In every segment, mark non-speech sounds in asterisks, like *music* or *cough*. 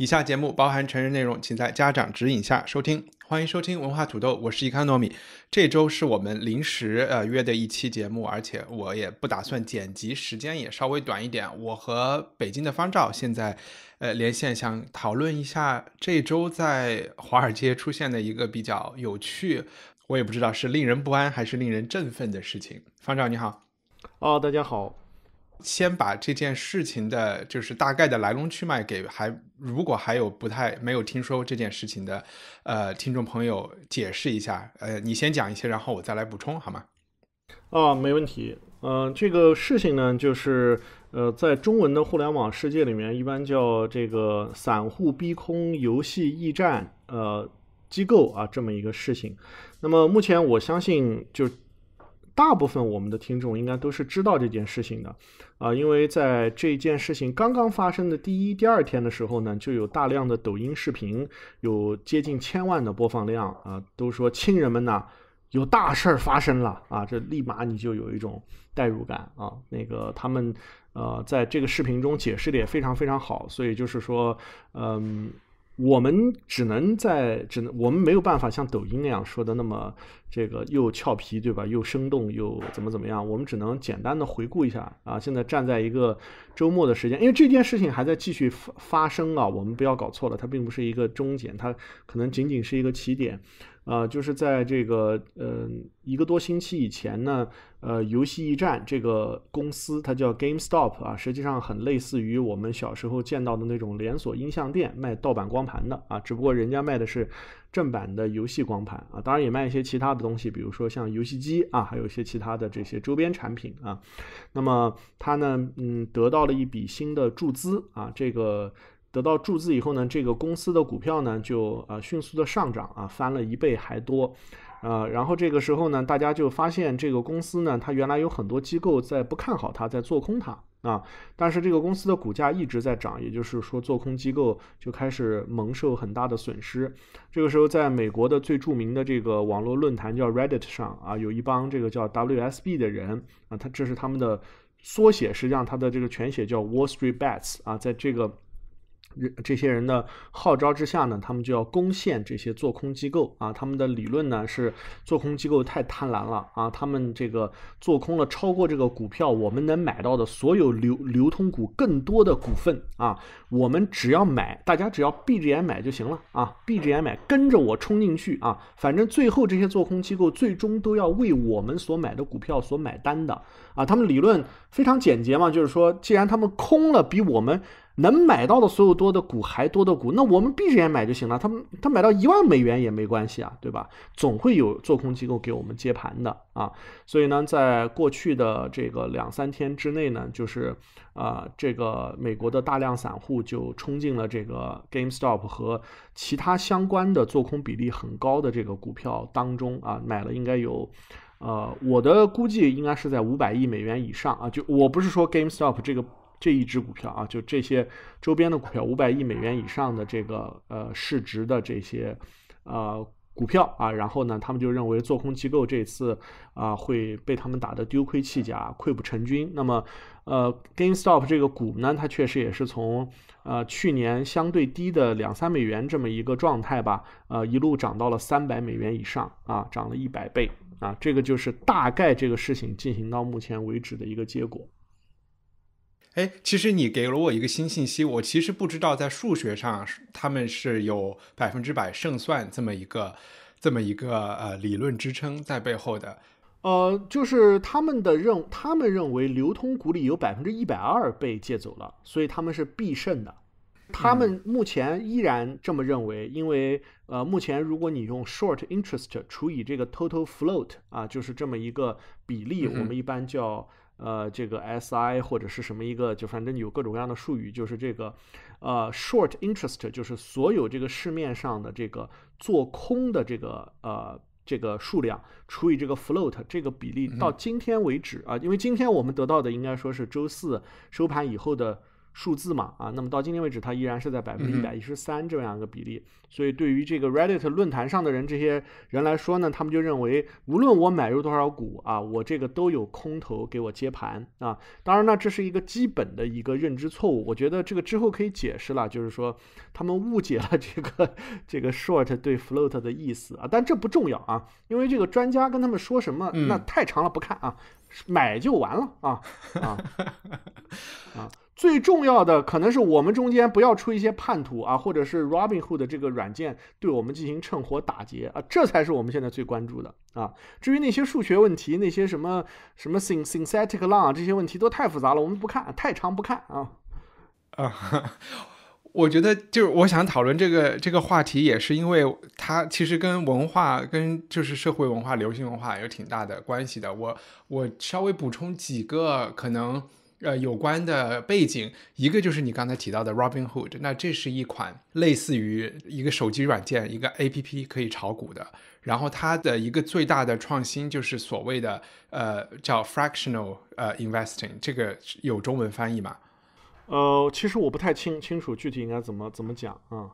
以下节目包含成人内容，请在家长指引下收听。欢迎收听文化土豆，我是伊康糯米。这周是我们临时呃约的一期节目，而且我也不打算剪辑，时间也稍微短一点。我和北京的方照现在呃连线，想讨论一下这周在华尔街出现的一个比较有趣，我也不知道是令人不安还是令人振奋的事情。方照你好，啊大家好。先把这件事情的，就是大概的来龙去脉给还，如果还有不太没有听说这件事情的，呃，听众朋友解释一下，呃，你先讲一些，然后我再来补充，好吗？啊，没问题。嗯，这个事情呢，就是呃，在中文的互联网世界里面，一般叫这个散户逼空游戏驿站，呃，机构啊这么一个事情。那么目前我相信就。大部分我们的听众应该都是知道这件事情的，啊，因为在这件事情刚刚发生的第一、第二天的时候呢，就有大量的抖音视频，有接近千万的播放量，啊，都说亲人们呐，有大事儿发生了，啊，这立马你就有一种代入感啊，那个他们呃在这个视频中解释的也非常非常好，所以就是说，嗯。我们只能在，只能我们没有办法像抖音那样说的那么这个又俏皮，对吧？又生动，又怎么怎么样？我们只能简单的回顾一下啊。现在站在一个周末的时间，因为这件事情还在继续发发生啊。我们不要搞错了，它并不是一个终点，它可能仅仅是一个起点。呃，就是在这个，嗯，一个多星期以前呢，呃，游戏驿站这个公司，它叫 GameStop 啊，实际上很类似于我们小时候见到的那种连锁音像店卖盗版光盘的啊，只不过人家卖的是正版的游戏光盘啊，当然也卖一些其他的东西，比如说像游戏机啊，还有一些其他的这些周边产品啊。那么它呢，嗯，得到了一笔新的注资啊，这个。得到注资以后呢，这个公司的股票呢就呃迅速的上涨啊，翻了一倍还多，呃，然后这个时候呢，大家就发现这个公司呢，它原来有很多机构在不看好它，在做空它啊，但是这个公司的股价一直在涨，也就是说做空机构就开始蒙受很大的损失。这个时候，在美国的最著名的这个网络论坛叫 Reddit 上啊，有一帮这个叫 WSB 的人啊，他这是他们的缩写，实际上他的这个全写叫 Wall Street Bets 啊，在这个。这些人的号召之下呢，他们就要攻陷这些做空机构啊！他们的理论呢是做空机构太贪婪了啊！他们这个做空了超过这个股票我们能买到的所有流流通股更多的股份啊！我们只要买，大家只要闭着眼买就行了啊！闭着眼买，跟着我冲进去啊！反正最后这些做空机构最终都要为我们所买的股票所买单的啊！他们理论非常简洁嘛，就是说，既然他们空了，比我们。能买到的所有多的股，还多的股，那我们闭着眼买就行了。他们他买到一万美元也没关系啊，对吧？总会有做空机构给我们接盘的啊。所以呢，在过去的这个两三天之内呢，就是呃，这个美国的大量散户就冲进了这个 GameStop 和其他相关的做空比例很高的这个股票当中啊，买了应该有，呃，我的估计应该是在五百亿美元以上啊。就我不是说 GameStop 这个。这一只股票啊，就这些周边的股票，五百亿美元以上的这个呃市值的这些呃股票啊，然后呢，他们就认为做空机构这次啊会被他们打得丢盔弃甲、溃不成军。那么，呃，GameStop 这个股呢，它确实也是从呃去年相对低的两三美元这么一个状态吧，呃，一路涨到了三百美元以上啊，涨了一百倍啊，这个就是大概这个事情进行到目前为止的一个结果。哎，其实你给了我一个新信息，我其实不知道在数学上他们是有百分之百胜算这么一个这么一个呃理论支撑在背后的。呃，就是他们的认，他们认为流通股里有百分之一百二被借走了，所以他们是必胜的。他们目前依然这么认为，因为呃，目前如果你用 short interest 除以这个 total float 啊，就是这么一个比例，我们一般叫。呃，这个 SI 或者是什么一个，就反正有各种各样的术语，就是这个，呃，short interest，就是所有这个市面上的这个做空的这个呃这个数量除以这个 float，这个比例到今天为止啊，因为今天我们得到的应该说是周四收盘以后的。数字嘛，啊，那么到今天为止，它依然是在百分之一百一十三这样一个比例。所以对于这个 Reddit 论坛上的人，这些人来说呢，他们就认为，无论我买入多少股啊，我这个都有空头给我接盘啊。当然呢，这是一个基本的一个认知错误。我觉得这个之后可以解释了，就是说他们误解了这个这个 short 对 float 的意思啊。但这不重要啊，因为这个专家跟他们说什么，那太长了不看啊，买就完了啊啊啊。*laughs* 最重要的可能是我们中间不要出一些叛徒啊，或者是 Robinhood 的这个软件对我们进行趁火打劫啊，这才是我们现在最关注的啊。至于那些数学问题，那些什么什么 syn synthetic l 啊，这些问题都太复杂了，我们不看，太长不看啊。啊，*laughs* 我觉得就是我想讨论这个这个话题，也是因为它其实跟文化跟就是社会文化、流行文化有挺大的关系的。我我稍微补充几个可能。呃，有关的背景，一个就是你刚才提到的 Robinhood，那这是一款类似于一个手机软件，一个 A P P 可以炒股的。然后它的一个最大的创新就是所谓的呃叫 fractional 呃 investing，这个有中文翻译吗？呃，其实我不太清清楚具体应该怎么怎么讲啊。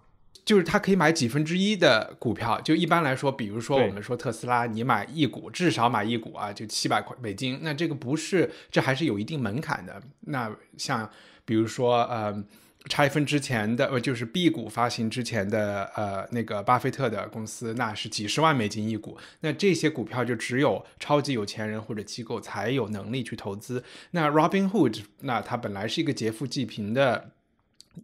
就是他可以买几分之一的股票，就一般来说，比如说我们说特斯拉，你买一股，至少买一股啊，就七百块美金，那这个不是，这还是有一定门槛的。那像比如说呃，拆分之前的，呃，就是 B 股发行之前的呃那个巴菲特的公司，那是几十万美金一股，那这些股票就只有超级有钱人或者机构才有能力去投资。那 Robin Hood，那他本来是一个劫富济贫的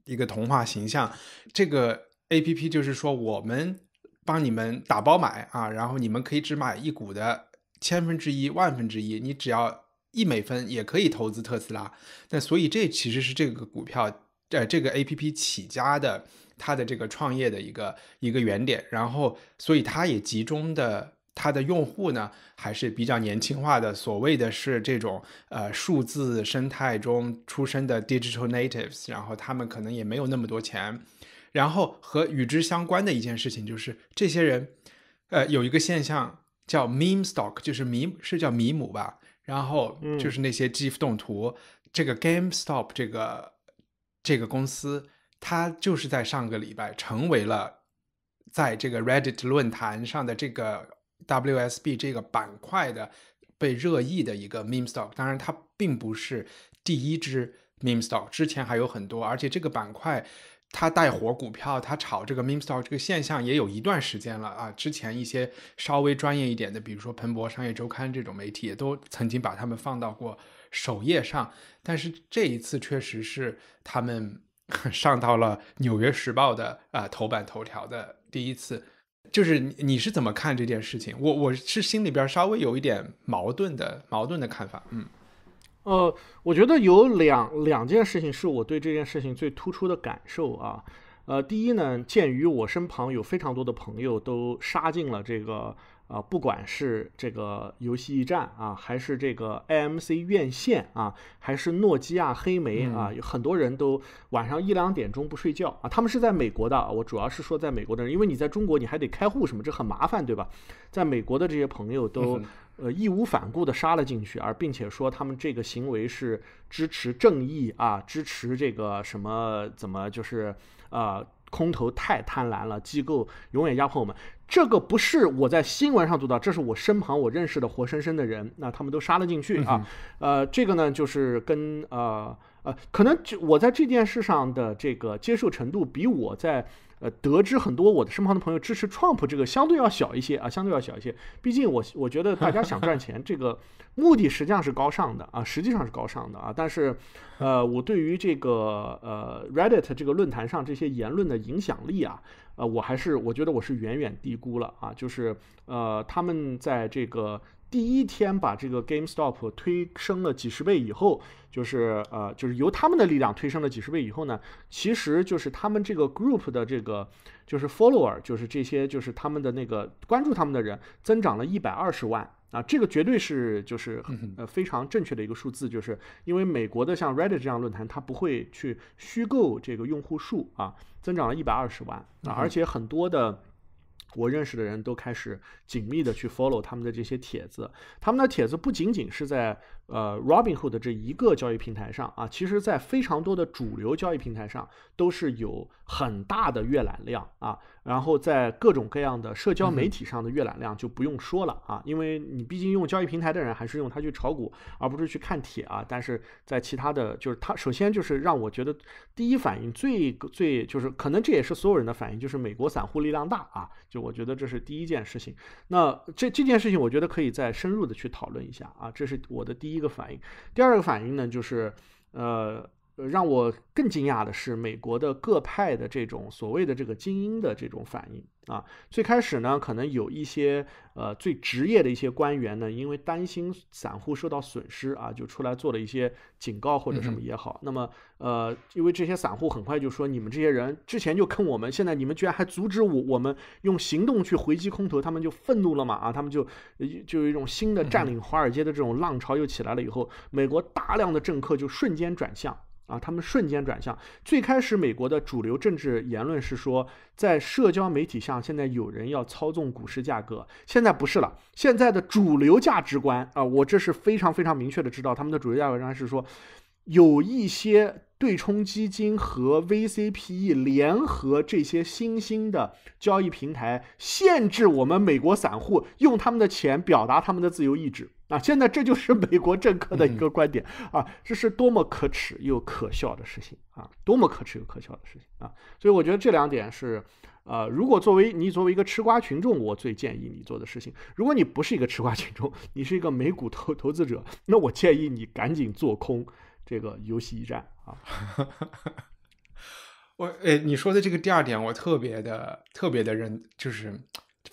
一个童话形象，这个。A P P 就是说我们帮你们打包买啊，然后你们可以只买一股的千分之一、万分之一，你只要一美分也可以投资特斯拉。那所以这其实是这个股票呃这个 A P P 起家的它的这个创业的一个一个原点。然后所以它也集中的它的用户呢还是比较年轻化的，所谓的是这种呃数字生态中出生的 digital natives，然后他们可能也没有那么多钱。然后和与之相关的一件事情就是，这些人，呃，有一个现象叫 meme stock，就是迷是叫迷姆吧，然后就是那些 GIF 动图。这个 GameStop 这个这个公司，它就是在上个礼拜成为了在这个 Reddit 论坛上的这个 WSB 这个板块的被热议的一个 meme stock。当然，它并不是第一只 meme stock，之前还有很多，而且这个板块。他带火股票，他炒这个 meme stock 这个现象也有一段时间了啊。之前一些稍微专业一点的，比如说彭博商业周刊这种媒体，也都曾经把他们放到过首页上。但是这一次确实是他们 *laughs* 上到了《纽约时报》的啊头版头条的第一次。就是你你是怎么看这件事情？我我是心里边稍微有一点矛盾的，矛盾的看法，嗯。呃，我觉得有两两件事情是我对这件事情最突出的感受啊。呃，第一呢，鉴于我身旁有非常多的朋友都杀进了这个啊，不管是这个游戏驿站啊，还是这个 AMC 院线啊，还是诺基亚、黑莓啊，很多人都晚上一两点钟不睡觉啊。他们是在美国的，我主要是说在美国的人，因为你在中国你还得开户什么，这很麻烦，对吧？在美国的这些朋友都。呃，义无反顾地杀了进去，而并且说他们这个行为是支持正义啊，支持这个什么怎么就是，呃，空头太贪婪了，机构永远压迫我们。这个不是我在新闻上读到，这是我身旁我认识的活生生的人，那他们都杀了进去啊。呃，这个呢，就是跟呃呃，可能就我在这件事上的这个接受程度比我在。呃，得知很多我的身旁的朋友支持 Trump 这个相对要小一些啊，相对要小一些。毕竟我我觉得大家想赚钱这个目的实际上是高尚的啊，实际上是高尚的啊。但是，呃，我对于这个呃 Reddit 这个论坛上这些言论的影响力啊，呃，我还是我觉得我是远远低估了啊。就是呃，他们在这个。第一天把这个 GameStop 推升了几十倍以后，就是呃，就是由他们的力量推升了几十倍以后呢，其实就是他们这个 group 的这个就是 follower，就是这些就是他们的那个关注他们的人增长了一百二十万啊，这个绝对是就是呃非常正确的一个数字，就是因为美国的像 Reddit 这样论坛，它不会去虚构这个用户数啊，增长了一百二十万啊，而且很多的。我认识的人都开始紧密的去 follow 他们的这些帖子，他们的帖子不仅仅是在。呃，Robinhood 这一个交易平台上啊，其实，在非常多的主流交易平台上都是有很大的阅览量啊。然后，在各种各样的社交媒体上的阅览量就不用说了啊，因为你毕竟用交易平台的人还是用它去炒股，而不是去看帖啊。但是在其他的，就是它首先就是让我觉得第一反应最最就是可能这也是所有人的反应，就是美国散户力量大啊。就我觉得这是第一件事情。那这这件事情，我觉得可以再深入的去讨论一下啊。这是我的第一。一个反应，第二个反应呢，就是，呃。呃，让我更惊讶的是，美国的各派的这种所谓的这个精英的这种反应啊，最开始呢，可能有一些呃最职业的一些官员呢，因为担心散户受到损失啊，就出来做了一些警告或者什么也好。那么，呃，因为这些散户很快就说，你们这些人之前就坑我们，现在你们居然还阻止我，我们用行动去回击空头，他们就愤怒了嘛啊，他们就就有一种新的占领华尔街的这种浪潮又起来了以后，美国大量的政客就瞬间转向。啊，他们瞬间转向。最开始，美国的主流政治言论是说，在社交媒体上，现在有人要操纵股市价格。现在不是了，现在的主流价值观啊，我这是非常非常明确的知道，他们的主流价值观是说，有一些对冲基金和 VCPE 联合这些新兴的交易平台，限制我们美国散户用他们的钱表达他们的自由意志。啊，现在这就是 *laughs* 美国政客的一个观点啊，这是多么可耻又可笑的事情啊，多么可耻又可笑的事情啊！所以我觉得这两点是，呃，如果作为你作为一个吃瓜群众，我最建议你做的事情；如果你不是一个吃瓜群众，你是一个美股投投资者，那我建议你赶紧做空这个游戏驿站啊。*laughs* 我哎，你说的这个第二点，我特别的特别的认，就是。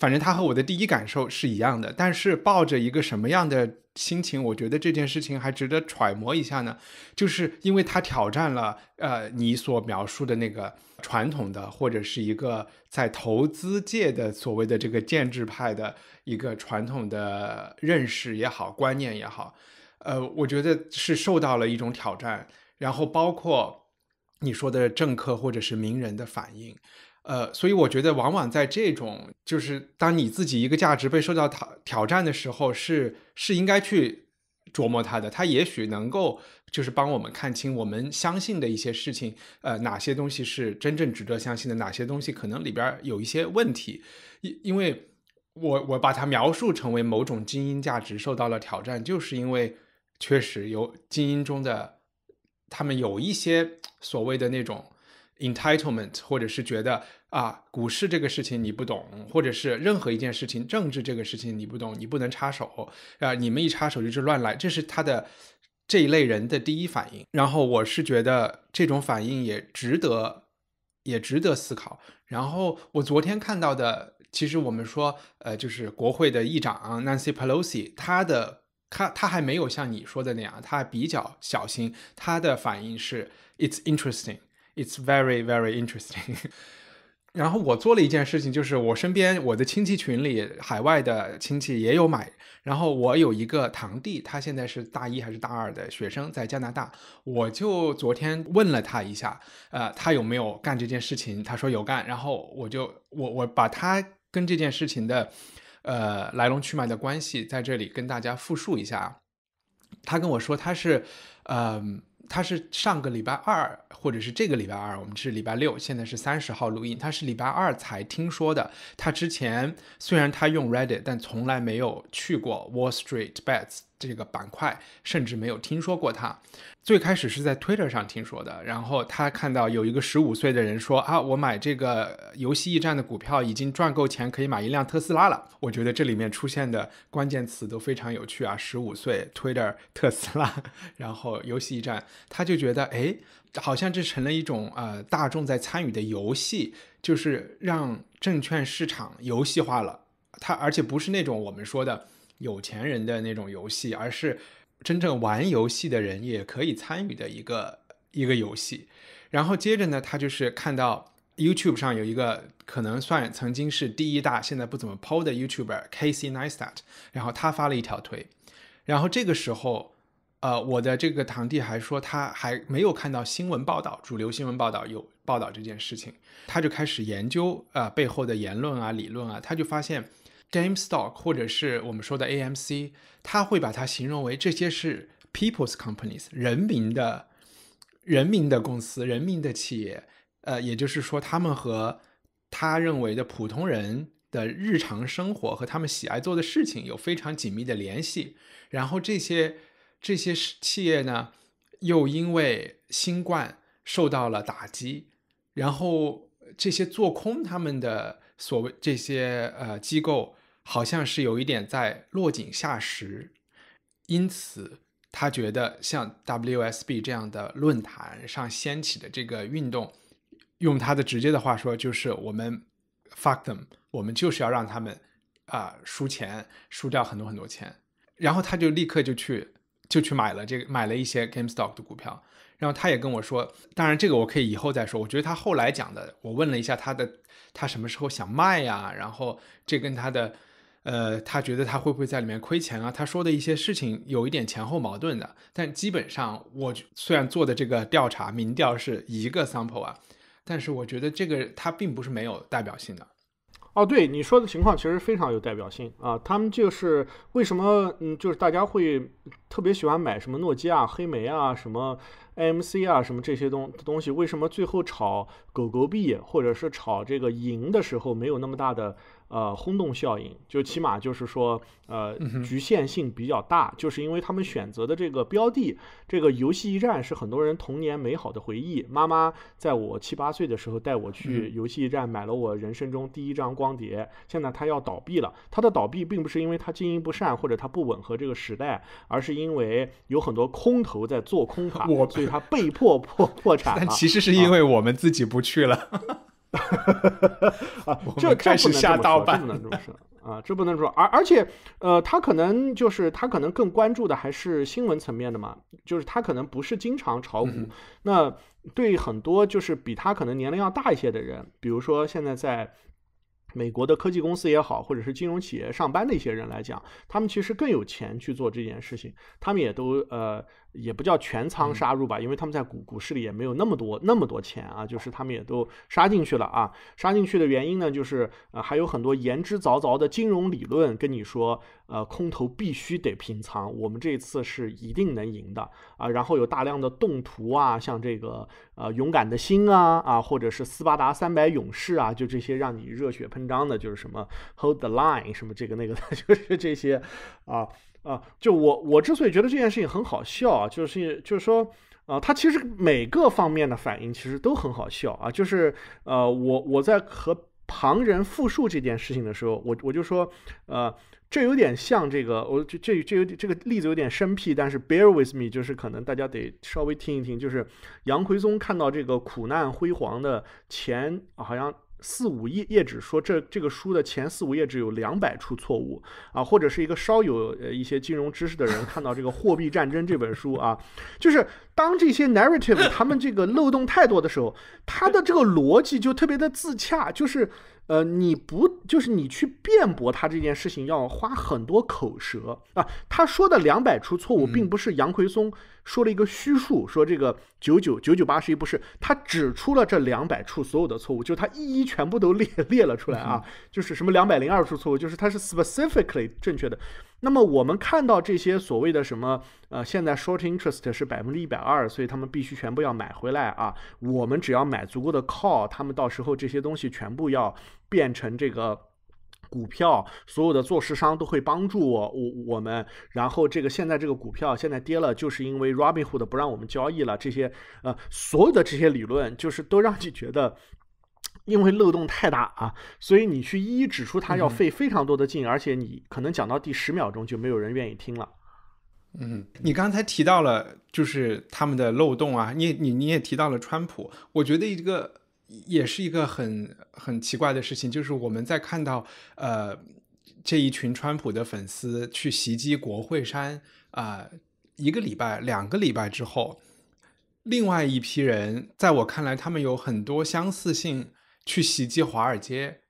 反正他和我的第一感受是一样的，但是抱着一个什么样的心情，我觉得这件事情还值得揣摩一下呢。就是因为他挑战了，呃，你所描述的那个传统的，或者是一个在投资界的所谓的这个建制派的一个传统的认识也好、观念也好，呃，我觉得是受到了一种挑战。然后包括你说的政客或者是名人的反应。呃，所以我觉得，往往在这种，就是当你自己一个价值被受到挑挑战的时候，是是应该去琢磨它的，它也许能够就是帮我们看清我们相信的一些事情，呃，哪些东西是真正值得相信的，哪些东西可能里边有一些问题。因因为，我我把它描述成为某种精英价值受到了挑战，就是因为确实有精英中的，他们有一些所谓的那种。entitlement，或者是觉得啊，股市这个事情你不懂，或者是任何一件事情，政治这个事情你不懂，你不能插手啊，你们一插手就是乱来，这是他的这一类人的第一反应。然后我是觉得这种反应也值得，也值得思考。然后我昨天看到的，其实我们说呃，就是国会的议长 Nancy Pelosi，他的他他还没有像你说的那样，他比较小心，他的反应是 It's interesting。It's very, very interesting. *laughs* 然后我做了一件事情，就是我身边我的亲戚群里，海外的亲戚也有买。然后我有一个堂弟，他现在是大一还是大二的学生，在加拿大。我就昨天问了他一下，呃，他有没有干这件事情？他说有干。然后我就我我把他跟这件事情的呃来龙去脉的关系在这里跟大家复述一下。他跟我说他是嗯。他是上个礼拜二，或者是这个礼拜二，我们是礼拜六，现在是三十号录音。他是礼拜二才听说的。他之前虽然他用 Reddit，但从来没有去过 Wall Street Bets。这个板块甚至没有听说过他，最开始是在 Twitter 上听说的，然后他看到有一个十五岁的人说啊，我买这个游戏驿站的股票已经赚够钱，可以买一辆特斯拉了。我觉得这里面出现的关键词都非常有趣啊，十五岁，Twitter，特斯拉，然后游戏驿站，他就觉得哎，好像这成了一种呃大众在参与的游戏，就是让证券市场游戏化了。他而且不是那种我们说的。有钱人的那种游戏，而是真正玩游戏的人也可以参与的一个一个游戏。然后接着呢，他就是看到 YouTube 上有一个可能算曾经是第一大，现在不怎么 p o 的 YouTuber Casey Neistat，然后他发了一条推。然后这个时候，呃，我的这个堂弟还说他还没有看到新闻报道，主流新闻报道有报道这件事情。他就开始研究啊背后的言论啊理论啊，他就发现。GameStop 或者是我们说的 AMC，他会把它形容为这些是 People's Companies，人民的、人民的公司、人民的企业。呃，也就是说，他们和他认为的普通人的日常生活和他们喜爱做的事情有非常紧密的联系。然后这些这些企业呢，又因为新冠受到了打击。然后这些做空他们的所谓这些呃机构。好像是有一点在落井下石，因此他觉得像 W S B 这样的论坛上掀起的这个运动，用他的直接的话说就是我们 fuck them，我们就是要让他们啊输钱，输掉很多很多钱。然后他就立刻就去就去买了这个买了一些 GameStop 的股票。然后他也跟我说，当然这个我可以以后再说。我觉得他后来讲的，我问了一下他的他什么时候想卖呀？然后这跟他的。呃，他觉得他会不会在里面亏钱啊？他说的一些事情有一点前后矛盾的，但基本上我虽然做的这个调查民调是一个 sample 啊，但是我觉得这个它并不是没有代表性的。哦，对，你说的情况其实非常有代表性啊。他们就是为什么嗯，就是大家会特别喜欢买什么诺基亚、黑莓啊，什么 AMC 啊，什么这些东东西，为什么最后炒狗狗币或者是炒这个银的时候没有那么大的？呃，轰动效应就起码就是说，呃，局限性比较大，就是因为他们选择的这个标的，这个游戏驿站是很多人童年美好的回忆。妈妈在我七八岁的时候带我去游戏驿站买了我人生中第一张光碟。现在它要倒闭了，它的倒闭并不是因为它经营不善或者它不吻合这个时代，而是因为有很多空头在做空它，所以它被迫破破产 *laughs* 了。但其实是因为我们自己不去了。*laughs* 这下大 *laughs* 不能这么说啊！这不能说，而而且，呃，他可能就是他可能更关注的还是新闻层面的嘛，就是他可能不是经常炒股。那对很多就是比他可能年龄要大一些的人，比如说现在在美国的科技公司也好，或者是金融企业上班的一些人来讲，他们其实更有钱去做这件事情，他们也都呃。也不叫全仓杀入吧，因为他们在股股市里也没有那么多那么多钱啊，就是他们也都杀进去了啊。杀进去的原因呢，就是呃还有很多言之凿凿的金融理论跟你说，呃空头必须得平仓，我们这一次是一定能赢的啊。然后有大量的动图啊，像这个呃勇敢的心啊啊，或者是斯巴达三百勇士啊，就这些让你热血喷张的，就是什么 hold the line，什么这个那个的，*laughs* 就是这些啊。啊，就我我之所以觉得这件事情很好笑啊，就是就是说，啊，他其实每个方面的反应其实都很好笑啊，就是呃，我我在和旁人复述这件事情的时候，我我就说，呃，这有点像这个，我这这这有点这个例子有点生僻，但是 bear with me，就是可能大家得稍微听一听，就是杨奎松看到这个苦难辉煌的前，好像。四五页页纸说这这个书的前四五页纸有两百处错误啊，或者是一个稍有呃一些金融知识的人看到这个《货币战争》这本书啊，就是当这些 narrative 他们这个漏洞太多的时候，他的这个逻辑就特别的自洽，就是。呃，你不就是你去辩驳他这件事情要花很多口舌啊？他说的两百处错误，并不是杨奎松说了一个虚数，说这个九九九九八十一不是，他指出了这两百处所有的错误，就是他一一全部都列 *laughs* 列了出来啊，就是什么两百零二处错误，就是他是 specifically 正确的。那么我们看到这些所谓的什么，呃，现在 short interest 是百分之一百二，所以他们必须全部要买回来啊。我们只要买足够的 call，他们到时候这些东西全部要变成这个股票，所有的做市商都会帮助我，我我们。然后这个现在这个股票现在跌了，就是因为 Robinhood 不让我们交易了。这些呃，所有的这些理论，就是都让你觉得。因为漏洞太大啊，所以你去一一指出它，要费非常多的劲，而且你可能讲到第十秒钟就没有人愿意听了。嗯，你刚才提到了就是他们的漏洞啊，你你你也提到了川普，我觉得一个也是一个很很奇怪的事情，就是我们在看到呃这一群川普的粉丝去袭击国会山啊一个礼拜两个礼拜之后，另外一批人在我看来他们有很多相似性。去袭击华尔街，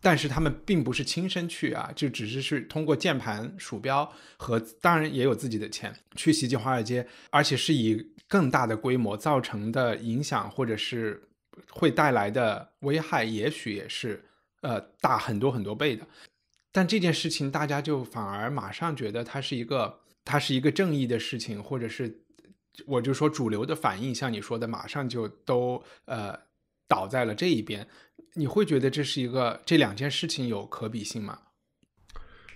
但是他们并不是亲身去啊，就只是是通过键盘、鼠标和当然也有自己的钱去袭击华尔街，而且是以更大的规模造成的影响，或者是会带来的危害，也许也是呃大很多很多倍的。但这件事情大家就反而马上觉得它是一个它是一个正义的事情，或者是我就说主流的反应，像你说的，马上就都呃。倒在了这一边，你会觉得这是一个这两件事情有可比性吗？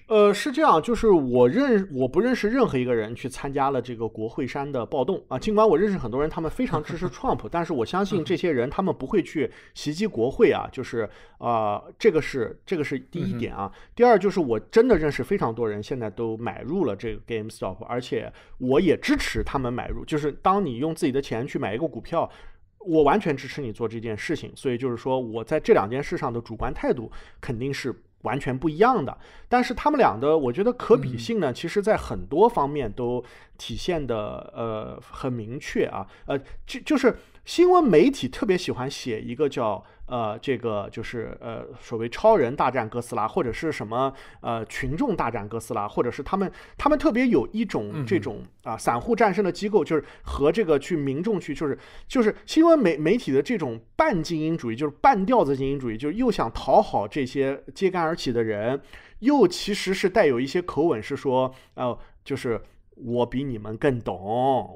呃，是这样，就是我认我不认识任何一个人去参加了这个国会山的暴动啊，尽管我认识很多人，他们非常支持 *laughs* Trump，但是我相信这些人他们不会去袭击国会啊，就是啊，这个是这个是第一点啊，第二就是我真的认识非常多人，现在都买入了这个 GameStop，而且我也支持他们买入，就是当你用自己的钱去买一个股票。我完全支持你做这件事情，所以就是说我在这两件事上的主观态度肯定是完全不一样的。但是他们俩的，我觉得可比性呢，其实在很多方面都体现的呃很明确啊，呃就就是。新闻媒体特别喜欢写一个叫呃这个就是呃所谓超人大战哥斯拉或者是什么呃群众大战哥斯拉，或者是他们他们特别有一种这种啊散户战胜的机构，就是和这个去民众去就是就是新闻媒媒体的这种半精英主义，就是半吊子精英主义，就是又想讨好这些揭竿而起的人，又其实是带有一些口吻是说呃就是。我比你们更懂，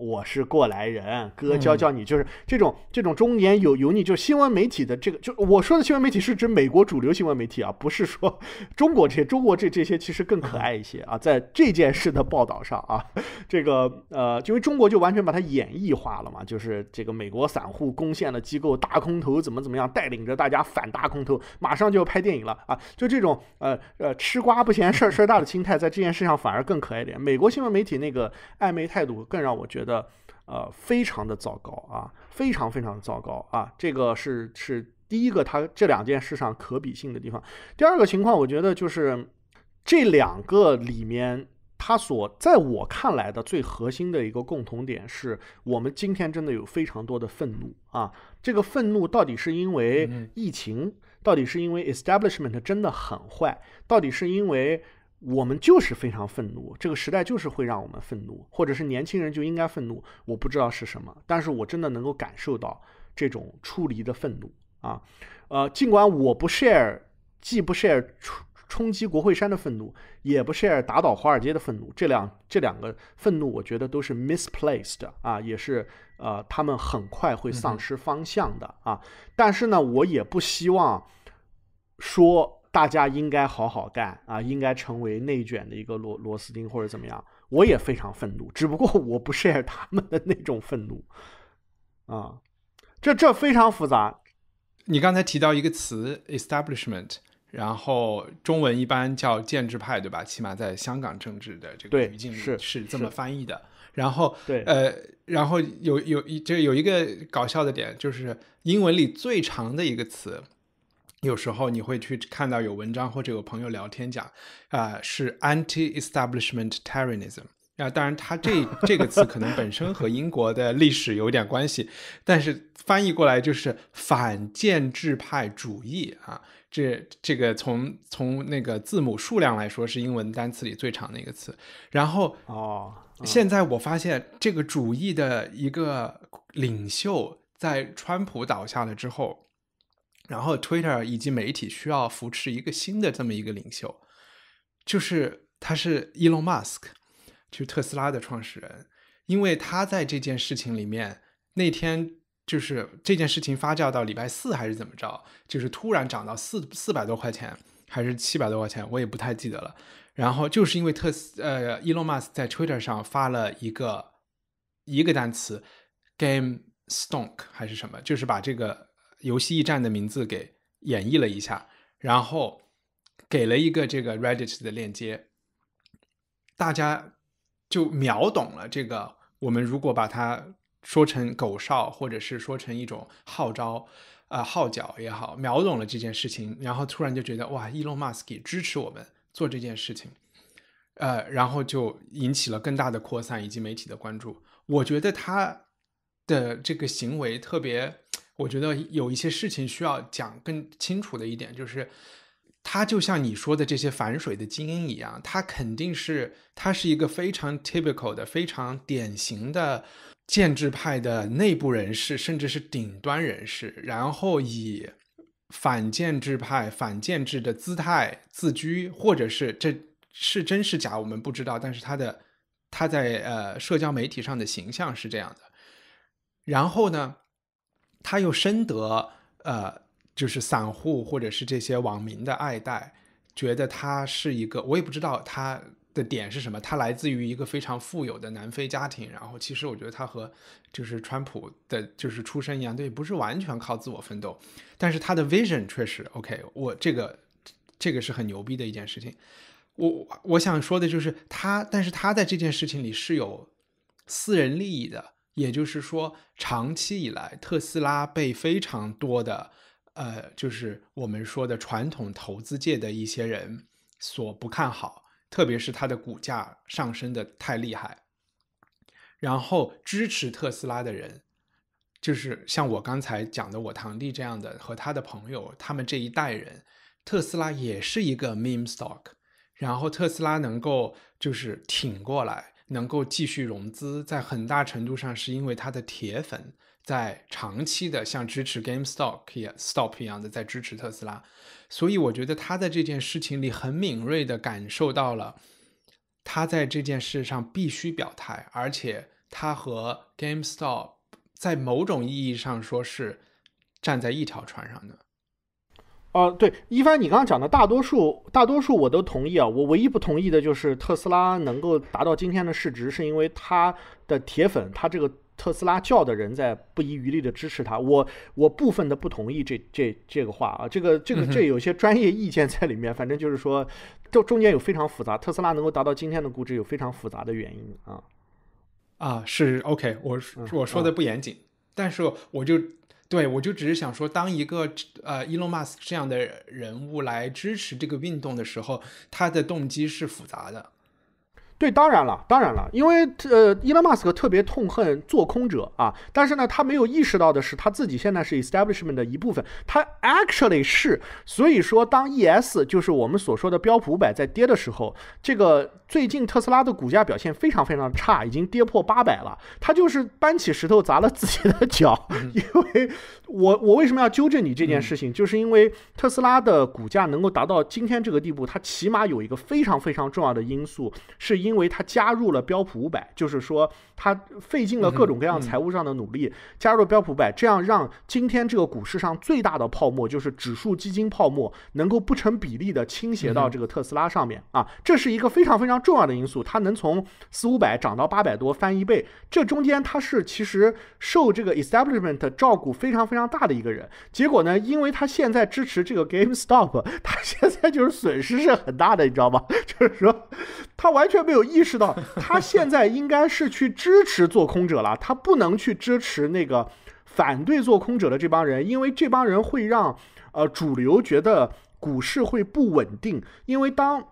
我是过来人，哥教教你就是这种这种中年有油腻，就是新闻媒体的这个就我说的新闻媒体是指美国主流新闻媒体啊，不是说中国这些中国这这些其实更可爱一些啊，在这件事的报道上啊，这个呃，因为中国就完全把它演绎化了嘛，就是这个美国散户攻陷了机构大空头怎么怎么样，带领着大家反大空头，马上就要拍电影了啊，就这种呃呃吃瓜不嫌事儿事儿大的心态，在这件事上反而更可爱点，美国新闻媒体那。那个暧昧态度更让我觉得，呃，非常的糟糕啊，非常非常的糟糕啊。这个是是第一个，他这两件事上可比性的地方。第二个情况，我觉得就是这两个里面，他所在我看来的最核心的一个共同点，是我们今天真的有非常多的愤怒啊。这个愤怒到底是因为疫情，到底是因为 establishment 真的很坏，到底是因为。我们就是非常愤怒，这个时代就是会让我们愤怒，或者是年轻人就应该愤怒，我不知道是什么，但是我真的能够感受到这种出离的愤怒啊，呃，尽管我不 share，既不 share 冲冲击国会山的愤怒，也不 share 打倒华尔街的愤怒，这两这两个愤怒，我觉得都是 misplaced 啊，也是呃，他们很快会丧失方向的啊，但是呢，我也不希望说。大家应该好好干啊！应该成为内卷的一个螺螺丝钉，或者怎么样？我也非常愤怒，只不过我不是他们的那种愤怒啊。这这非常复杂。你刚才提到一个词 establishment，然后中文一般叫建制派，对吧？起码在香港政治的这个语境里是这么翻译的。然后，对呃，然后有有一这有一个搞笑的点，就是英文里最长的一个词。有时候你会去看到有文章或者有朋友聊天讲，啊，是 anti-establishment terrorism 啊。当然，它这 *laughs* 这个词可能本身和英国的历史有点关系，但是翻译过来就是反建制派主义啊。这这个从从那个字母数量来说，是英文单词里最长的一个词。然后哦，现在我发现这个主义的一个领袖在川普倒下了之后。然后，Twitter 以及媒体需要扶持一个新的这么一个领袖，就是他是 Elon Musk，就是特斯拉的创始人，因为他在这件事情里面，那天就是这件事情发酵到礼拜四还是怎么着，就是突然涨到四四百多块钱还是七百多块钱，我也不太记得了。然后就是因为特呃 Elon Musk 在 Twitter 上发了一个一个单词 “Game s t o n k 还是什么，就是把这个。游戏驿站的名字给演绎了一下，然后给了一个这个 Reddit 的链接，大家就秒懂了这个。我们如果把它说成狗哨，或者是说成一种号召，呃，号角也好，秒懂了这件事情。然后突然就觉得哇，Elon Musk 支持我们做这件事情，呃，然后就引起了更大的扩散以及媒体的关注。我觉得他的这个行为特别。我觉得有一些事情需要讲更清楚的一点，就是他就像你说的这些反水的精英一样，他肯定是他是一个非常 typical 的、非常典型的建制派的内部人士，甚至是顶端人士，然后以反建制派、反建制的姿态自居，或者是这是真是假我们不知道，但是他的他在呃社交媒体上的形象是这样的，然后呢？他又深得呃，就是散户或者是这些网民的爱戴，觉得他是一个，我也不知道他的点是什么。他来自于一个非常富有的南非家庭，然后其实我觉得他和就是川普的，就是出身一样，对，不是完全靠自我奋斗。但是他的 vision 确实 OK，我这个这个是很牛逼的一件事情。我我想说的就是他，但是他在这件事情里是有私人利益的。也就是说，长期以来，特斯拉被非常多的，呃，就是我们说的传统投资界的一些人所不看好，特别是它的股价上升的太厉害。然后支持特斯拉的人，就是像我刚才讲的，我堂弟这样的和他的朋友，他们这一代人，特斯拉也是一个 meme stock。然后特斯拉能够就是挺过来。能够继续融资，在很大程度上是因为他的铁粉在长期的像支持 GameStop、Stop 一样的在支持特斯拉，所以我觉得他在这件事情里很敏锐的感受到了，他在这件事上必须表态，而且他和 GameStop 在某种意义上说是站在一条船上的。哦，对，一帆，你刚刚讲的大多数，大多数我都同意啊。我唯一不同意的就是特斯拉能够达到今天的市值，是因为他的铁粉，他这个特斯拉教的人在不遗余力的支持他。我我部分的不同意这这这个话啊，这个这个这有些专业意见在里面。反正就是说，这中间有非常复杂，特斯拉能够达到今天的估值有非常复杂的原因啊。啊，是 OK，我我说的不严谨，但是我就。对，我就只是想说，当一个呃伊隆马斯这样的人物来支持这个运动的时候，他的动机是复杂的。对，当然了，当然了，因为呃，伊隆马斯克特别痛恨做空者啊，但是呢，他没有意识到的是，他自己现在是 establishment 的一部分，他 actually 是，所以说，当 ES 就是我们所说的标普五百在跌的时候，这个最近特斯拉的股价表现非常非常差，已经跌破八百了，他就是搬起石头砸了自己的脚，*laughs* 因为我我为什么要纠正你这件事情，就是因为特斯拉的股价能够达到今天这个地步，它起码有一个非常非常重要的因素是。因为他加入了标普五百，就是说他费尽了各种各样财务上的努力加入标普五百，这样让今天这个股市上最大的泡沫就是指数基金泡沫能够不成比例的倾斜到这个特斯拉上面啊，这是一个非常非常重要的因素。他能从四五百涨到八百多，翻一倍，这中间他是其实受这个 establishment 照顾非常非常大的一个人。结果呢，因为他现在支持这个 GameStop，他现在就是损失是很大的，你知道吗？*laughs* 就是说他完全没有。有意识到，*laughs* 他现在应该是去支持做空者了，他不能去支持那个反对做空者的这帮人，因为这帮人会让呃主流觉得股市会不稳定，因为当。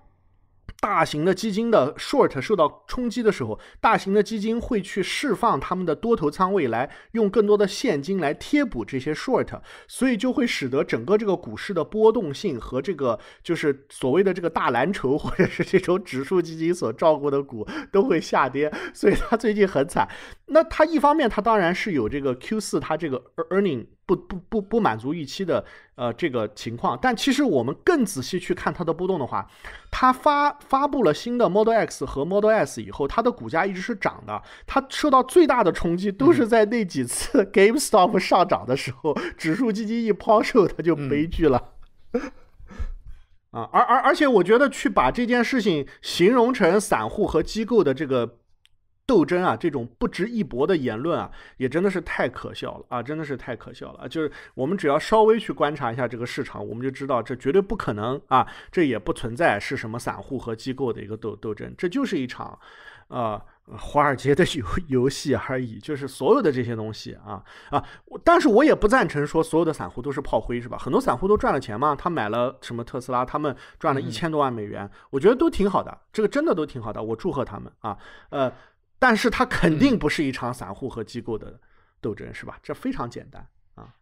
大型的基金的 short 受到冲击的时候，大型的基金会去释放他们的多头仓位，来用更多的现金来贴补这些 short，所以就会使得整个这个股市的波动性和这个就是所谓的这个大蓝筹或者是这种指数基金所照顾的股都会下跌，所以它最近很惨。那它一方面它当然是有这个 Q 四它这个 earning 不不不不满足预期的。呃，这个情况，但其实我们更仔细去看它的波动的话，它发发布了新的 Model X 和 Model S 以后，它的股价一直是涨的。它受到最大的冲击都是在那几次 *laughs* GameStop 上涨的时候，指数基金一抛售，它就悲剧了。啊，而而而且我觉得去把这件事情形容成散户和机构的这个。斗争啊，这种不值一驳的言论啊，也真的是太可笑了啊！真的是太可笑了啊！就是我们只要稍微去观察一下这个市场，我们就知道这绝对不可能啊！这也不存在是什么散户和机构的一个斗斗争，这就是一场，呃，华尔街的游游戏而已。就是所有的这些东西啊啊，但是我也不赞成说所有的散户都是炮灰是吧？很多散户都赚了钱嘛，他买了什么特斯拉，他们赚了一千多万美元，我觉得都挺好的，这个真的都挺好的，我祝贺他们啊，呃。但是它肯定不是一场散户和机构的斗争，是吧？这非常简单啊。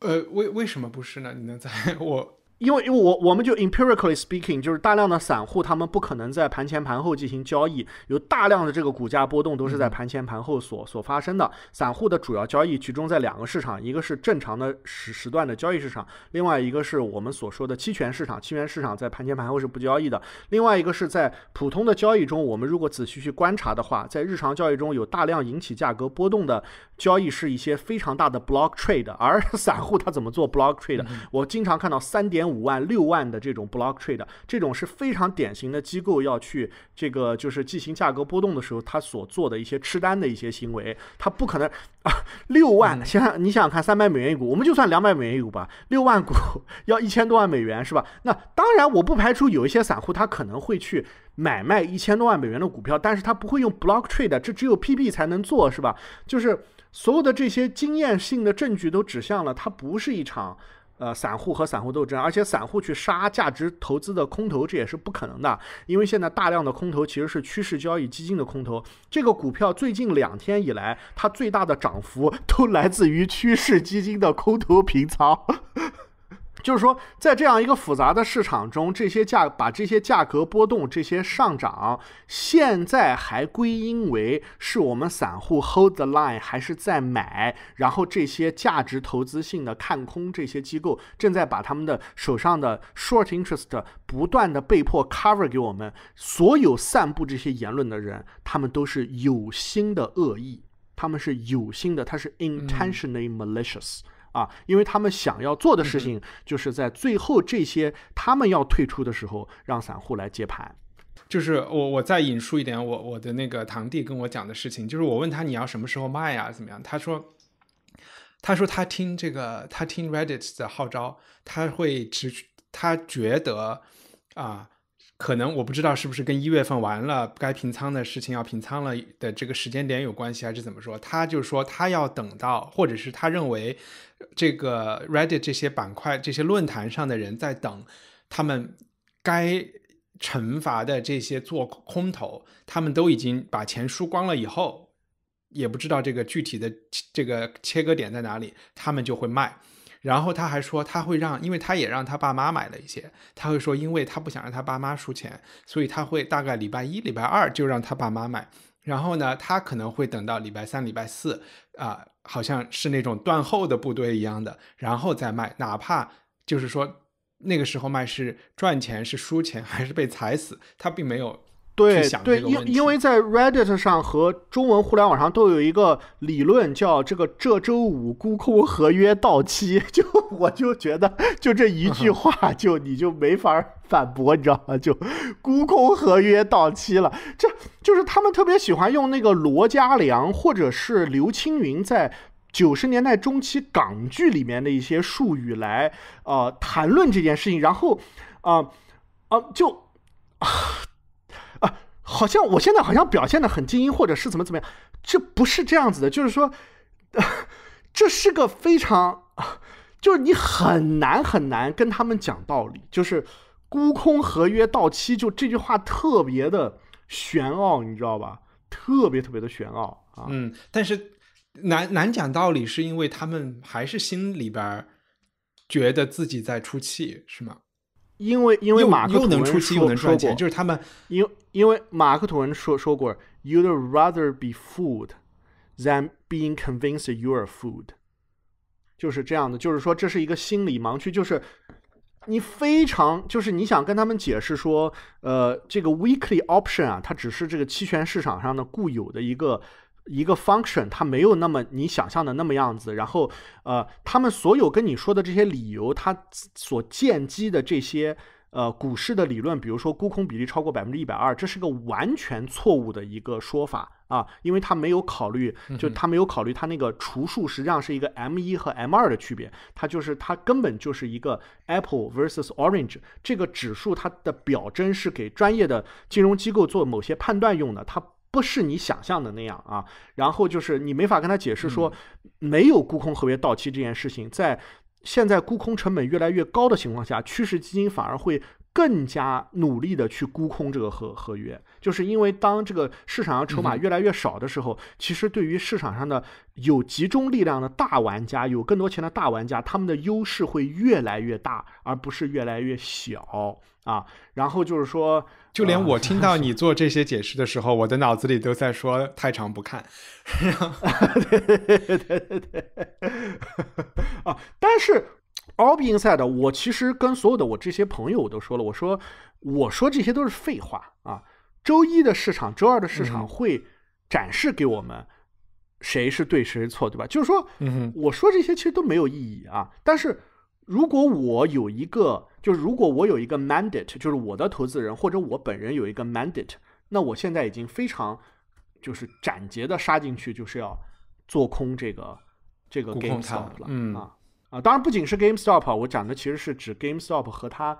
呃，为为什么不是呢？你能在 *laughs* 我？因为因为我我们就 empirically speaking，就是大量的散户他们不可能在盘前盘后进行交易，有大量的这个股价波动都是在盘前盘后所所发生的。散户的主要交易集中在两个市场，一个是正常的时时段的交易市场，另外一个是我们所说的期权市场。期权市场在盘前盘后是不交易的。另外一个是在普通的交易中，我们如果仔细去观察的话，在日常交易中有大量引起价格波动的交易是一些非常大的 block trade。而散户他怎么做 block trade？我经常看到三点五。五万六万的这种 block trade，这种是非常典型的机构要去这个就是进行价格波动的时候，他所做的一些吃单的一些行为，他不可能啊，六万，想想你想想看，三百美元一股，我们就算两百美元一股吧，六万股要一千多万美元是吧？那当然，我不排除有一些散户他可能会去买卖一千多万美元的股票，但是他不会用 block trade，这只有 PB 才能做是吧？就是所有的这些经验性的证据都指向了，它不是一场。呃，散户和散户斗争，而且散户去杀价值投资的空头，这也是不可能的，因为现在大量的空头其实是趋势交易基金的空头。这个股票最近两天以来，它最大的涨幅都来自于趋势基金的空头平仓。就是说，在这样一个复杂的市场中，这些价把这些价格波动、这些上涨，现在还归因为是我们散户 hold the line，还是在买？然后这些价值投资性的看空，这些机构正在把他们的手上的 short interest 不断的被迫 cover 给我们。所有散布这些言论的人，他们都是有心的恶意，他们是有心的，他是 intentionally malicious。啊，因为他们想要做的事情，就是在最后这些他们要退出的时候，让散户来接盘。就是我，我再引述一点我我的那个堂弟跟我讲的事情，就是我问他你要什么时候卖呀，怎么样？他说，他说他听这个，他听 Reddit 的号召，他会持续，他觉得啊。可能我不知道是不是跟一月份完了该平仓的事情要平仓了的这个时间点有关系，还是怎么说？他就说他要等到，或者是他认为这个 Reddit 这些板块、这些论坛上的人在等他们该惩罚的这些做空头，他们都已经把钱输光了以后，也不知道这个具体的这个切割点在哪里，他们就会卖。然后他还说，他会让，因为他也让他爸妈买了一些。他会说，因为他不想让他爸妈输钱，所以他会大概礼拜一、礼拜二就让他爸妈买。然后呢，他可能会等到礼拜三、礼拜四，啊，好像是那种断后的部队一样的，然后再卖。哪怕就是说那个时候卖是赚钱、是输钱 *laughs* 还是被踩死，他并没有。对对，因因为在 Reddit 上和中文互联网上都有一个理论，叫这个这周五沽空合约到期，就 *laughs* 我就觉得就这一句 *laughs* 话就你就没法反驳，你知道吗？就沽空合约到期了，这就是他们特别喜欢用那个罗嘉良或者是刘青云在九十年代中期港剧里面的一些术语来呃谈论这件事情，然后啊啊就啊。好像我现在好像表现的很精英，或者是怎么怎么样，这不是这样子的，就是说，*laughs* 这是个非常，就是你很难很难跟他们讲道理，就是沽空合约到期，就这句话特别的玄奥，你知道吧？特别特别的玄奥啊。嗯，但是难难讲道理是因为他们还是心里边觉得自己在出气，是吗？因为因为马克吐温们说过，就是他们，因因为马克吐温说说过，you'd rather be fooled than being convinced you're fooled，就是这样的，就是说这是一个心理盲区，就是你非常就是你想跟他们解释说，呃，这个 weekly option 啊，它只是这个期权市场上的固有的一个。一个 function，它没有那么你想象的那么样子。然后，呃，他们所有跟你说的这些理由，它所建基的这些呃股市的理论，比如说沽空比例超过百分之一百二，这是个完全错误的一个说法啊，因为他没有考虑，就他没有考虑他那个除数实际上是一个 M 一和 M 二的区别，它就是它根本就是一个 Apple versus Orange 这个指数，它的表征是给专业的金融机构做某些判断用的，它。不是你想象的那样啊，然后就是你没法跟他解释说，没有沽空合约到期这件事情，在现在沽空成本越来越高的情况下，趋势基金反而会。更加努力的去沽空这个合合约，就是因为当这个市场上筹码越来越少的时候，其实对于市场上的有集中力量的大玩家，有更多钱的大玩家，他们的优势会越来越大，而不是越来越小啊。然后就是说，就连我听到你做这些解释的时候，我的脑子里都在说太长不看。*laughs* 对对对对对对对对 All being said，我其实跟所有的我这些朋友我都说了，我说我说这些都是废话啊。周一的市场，周二的市场会展示给我们谁是对谁错，对吧？就是说，我说这些其实都没有意义啊。但是，如果我有一个，就是如果我有一个 mandate，就是我的投资人或者我本人有一个 mandate，那我现在已经非常就是斩截的杀进去，就是要做空这个这个 game top 了啊。啊，当然不仅是 GameStop 我讲的其实是指 GameStop 和它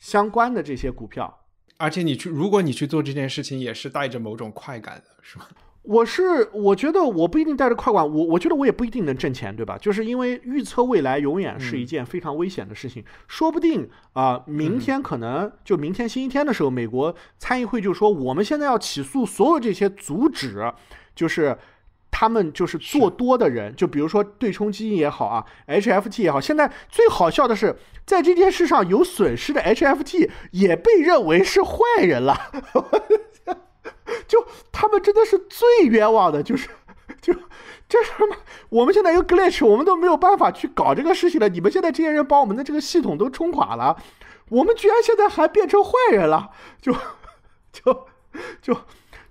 相关的这些股票。而且你去，如果你去做这件事情，也是带着某种快感的，是吧？我是，我觉得我不一定带着快感，我我觉得我也不一定能挣钱，对吧？就是因为预测未来永远是一件非常危险的事情，说不定啊，明天可能就明天星期天的时候，美国参议会就说我们现在要起诉所有这些阻止，就是。他们就是做多的人，就比如说对冲基金也好啊，HFT 也好。现在最好笑的是，在这件事上有损失的 HFT 也被认为是坏人了。*laughs* 就他们真的是最冤枉的，就是，就，这是什么？我们现在有 glitch，我们都没有办法去搞这个事情了。你们现在这些人把我们的这个系统都冲垮了，我们居然现在还变成坏人了？就，就，就。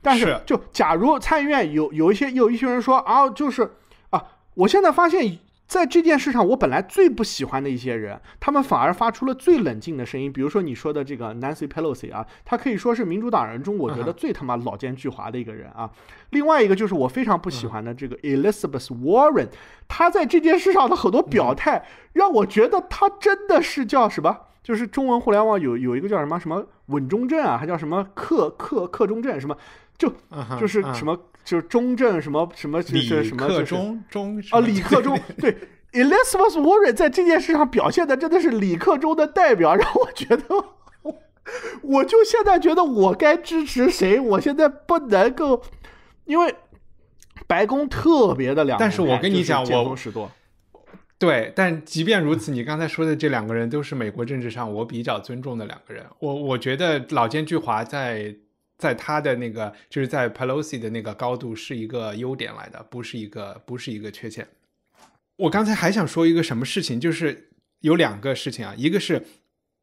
但是，就假如参议院有有一些有一些人说啊，就是啊，我现在发现在这件事上，我本来最不喜欢的一些人，他们反而发出了最冷静的声音。比如说你说的这个 Nancy Pelosi 啊，他可以说是民主党人中我觉得最他妈老奸巨猾的一个人啊。另外一个就是我非常不喜欢的这个 Elizabeth Warren，他在这件事上的很多表态，让我觉得他真的是叫什么？就是中文互联网有有一个叫什么什么稳中正啊，还叫什么克克克中正什么？就就是什么，就是中正什么什么就是什么，就是中中啊，李克中对，Elizabeth Warren 在这件事上表现的真的是李克中的代表，让我觉得，我就现在觉得我该支持谁，我现在不能够，因为白宫特别的两，但是我跟你讲，我对，但即便如此，你刚才说的这两个人都是美国政治上我比较尊重的两个人，我我觉得老奸巨猾在。在他的那个，就是在 Pelosi 的那个高度，是一个优点来的，不是一个不是一个缺陷。我刚才还想说一个什么事情，就是有两个事情啊，一个是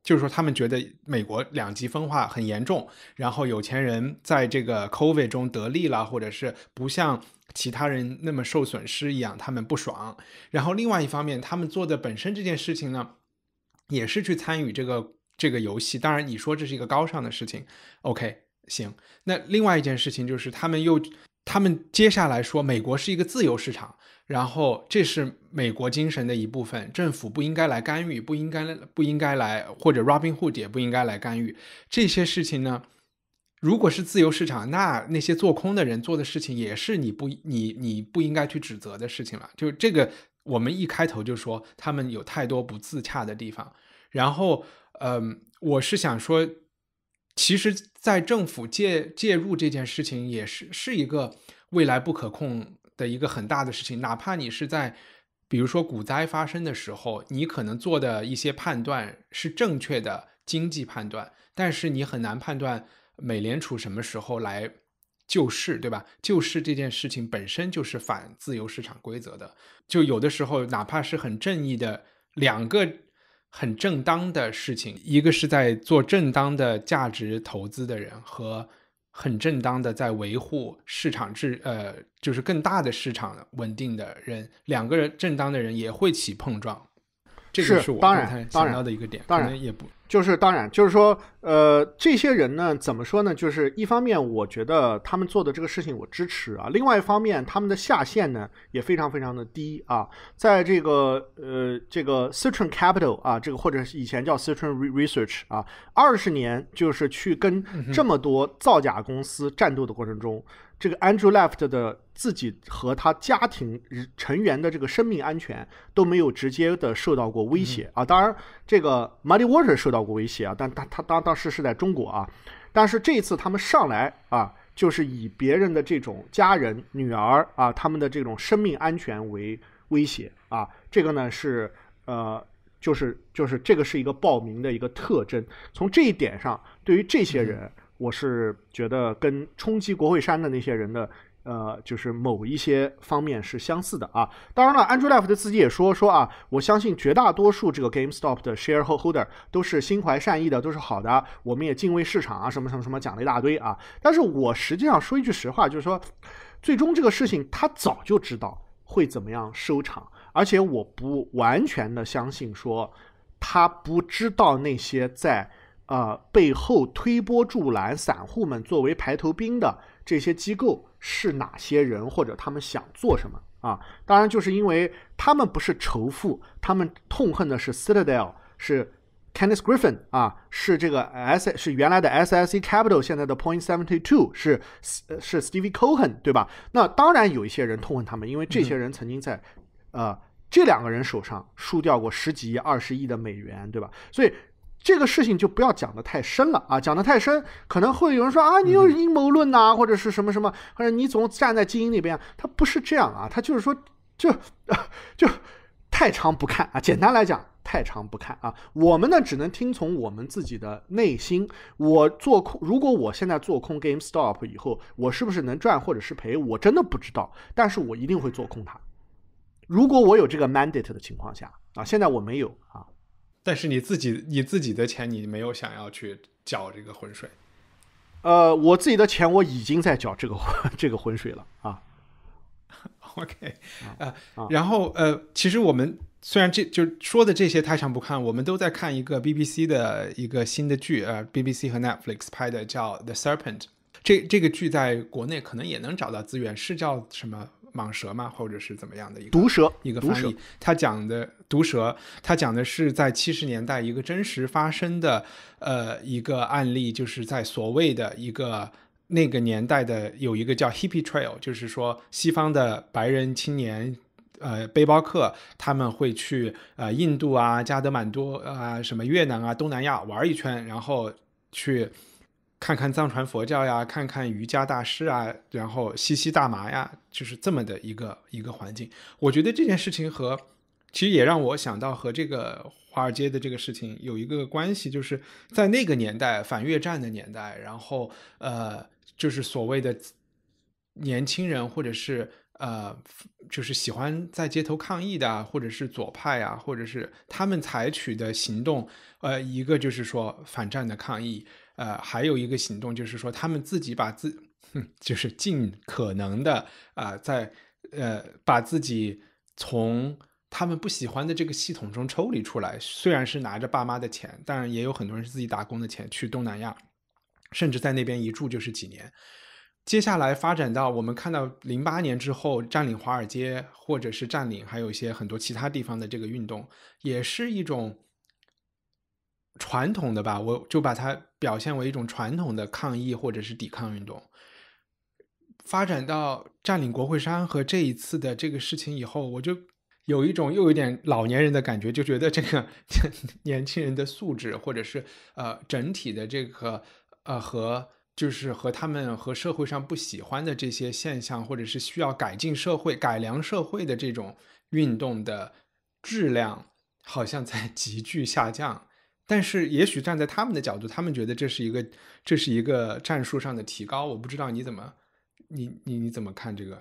就是说他们觉得美国两极分化很严重，然后有钱人在这个 COVID 中得利了，或者是不像其他人那么受损失一样，他们不爽。然后另外一方面，他们做的本身这件事情呢，也是去参与这个这个游戏。当然你说这是一个高尚的事情，OK。行，那另外一件事情就是他们又，他们接下来说美国是一个自由市场，然后这是美国精神的一部分，政府不应该来干预，不应该不应该来，或者 Robin Hood 也不应该来干预这些事情呢？如果是自由市场，那那些做空的人做的事情也是你不你你不应该去指责的事情了。就这个，我们一开头就说他们有太多不自洽的地方，然后嗯，我是想说，其实。在政府介介入这件事情，也是是一个未来不可控的一个很大的事情。哪怕你是在，比如说股灾发生的时候，你可能做的一些判断是正确的经济判断，但是你很难判断美联储什么时候来救市，对吧？救市这件事情本身就是反自由市场规则的。就有的时候，哪怕是很正义的两个。很正当的事情，一个是在做正当的价值投资的人，和很正当的在维护市场制，呃，就是更大的市场稳定的人，两个正当的人也会起碰撞。这个是我当然想到的一个点，当然也不就是当然就是说，呃，这些人呢，怎么说呢？就是一方面，我觉得他们做的这个事情我支持啊；，另外一方面，他们的下限呢也非常非常的低啊。在这个呃，这个 c e t r o n Capital 啊，这个或者以前叫 c e t r o n Research 啊，二十年就是去跟这么多造假公司战斗的过程中。这个 Andrew Left 的自己和他家庭成员的这个生命安全都没有直接的受到过威胁啊。当然，这个 m a l i y Water 受到过威胁啊，但他他当当时是在中国啊。但是这一次他们上来啊，就是以别人的这种家人、女儿啊，他们的这种生命安全为威胁啊。这个呢是呃，就是就是这个是一个暴民的一个特征。从这一点上，对于这些人。我是觉得跟冲击国会山的那些人的，呃，就是某一些方面是相似的啊。当然了 a n r e l a 的自己也说说啊，我相信绝大多数这个 GameStop 的 shareholder 都是心怀善意的，都是好的。我们也敬畏市场啊，什么什么什么，讲了一大堆啊。但是我实际上说一句实话，就是说，最终这个事情他早就知道会怎么样收场，而且我不完全的相信说他不知道那些在。呃，背后推波助澜、散户们作为排头兵的这些机构是哪些人？或者他们想做什么？啊，当然就是因为他们不是仇富，他们痛恨的是 Citadel，是 Kenneth Griffin，啊，是这个 S，是原来的 S s C Capital，现在的 Point Seventy Two，是是 Stevie Cohen，对吧？那当然有一些人痛恨他们，因为这些人曾经在呃这两个人手上输掉过十几亿、二十亿的美元，对吧？所以。这个事情就不要讲的太深了啊，讲的太深可能会有人说啊，你有阴谋论呐，或者是什么什么，或者你总站在精英那边，他不是这样啊，他就是说就 *laughs* 就太长不看啊，简单来讲，太长不看啊。我们呢，只能听从我们自己的内心。我做空，如果我现在做空 GameStop 以后，我是不是能赚或者是赔，我真的不知道，但是我一定会做空它。如果我有这个 mandate 的情况下啊，现在我没有啊。但是你自己，你自己的钱，你没有想要去缴这个浑水，呃，我自己的钱我已经在缴这个 *laughs* 这个浑水了 *laughs* 啊。OK，呃，然后呃，其实我们虽然这就说的这些太长不看，我们都在看一个 BBC 的一个新的剧，呃，BBC 和 Netflix 拍的叫《The Serpent》。这这个剧在国内可能也能找到资源，是叫什么？蟒蛇嘛，或者是怎么样的一个毒蛇？一个翻译。他讲的毒蛇，他讲的是在七十年代一个真实发生的，呃，一个案例，就是在所谓的一个那个年代的，有一个叫 hippy trail，就是说西方的白人青年，呃，背包客他们会去呃印度啊、加德满都啊、什么越南啊、东南亚玩一圈，然后去。看看藏传佛教呀，看看瑜伽大师啊，然后吸吸大麻呀，就是这么的一个一个环境。我觉得这件事情和其实也让我想到和这个华尔街的这个事情有一个关系，就是在那个年代反越战的年代，然后呃，就是所谓的年轻人或者是呃，就是喜欢在街头抗议的，或者是左派啊，或者是他们采取的行动，呃，一个就是说反战的抗议。呃，还有一个行动就是说，他们自己把自，就是尽可能的啊，在呃把自己从他们不喜欢的这个系统中抽离出来。虽然是拿着爸妈的钱，但也有很多人是自己打工的钱去东南亚，甚至在那边一住就是几年。接下来发展到我们看到零八年之后占领华尔街，或者是占领，还有一些很多其他地方的这个运动，也是一种。传统的吧，我就把它表现为一种传统的抗议或者是抵抗运动。发展到占领国会山和这一次的这个事情以后，我就有一种又有点老年人的感觉，就觉得这个 *laughs* 年轻人的素质或者是呃整体的这个呃和就是和他们和社会上不喜欢的这些现象或者是需要改进社会改良社会的这种运动的质量，好像在 *laughs* 急剧下降。但是，也许站在他们的角度，他们觉得这是一个，这是一个战术上的提高。我不知道你怎么，你你你怎么看这个？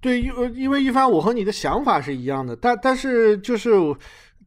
对，因因为一帆，我和你的想法是一样的，但但是就是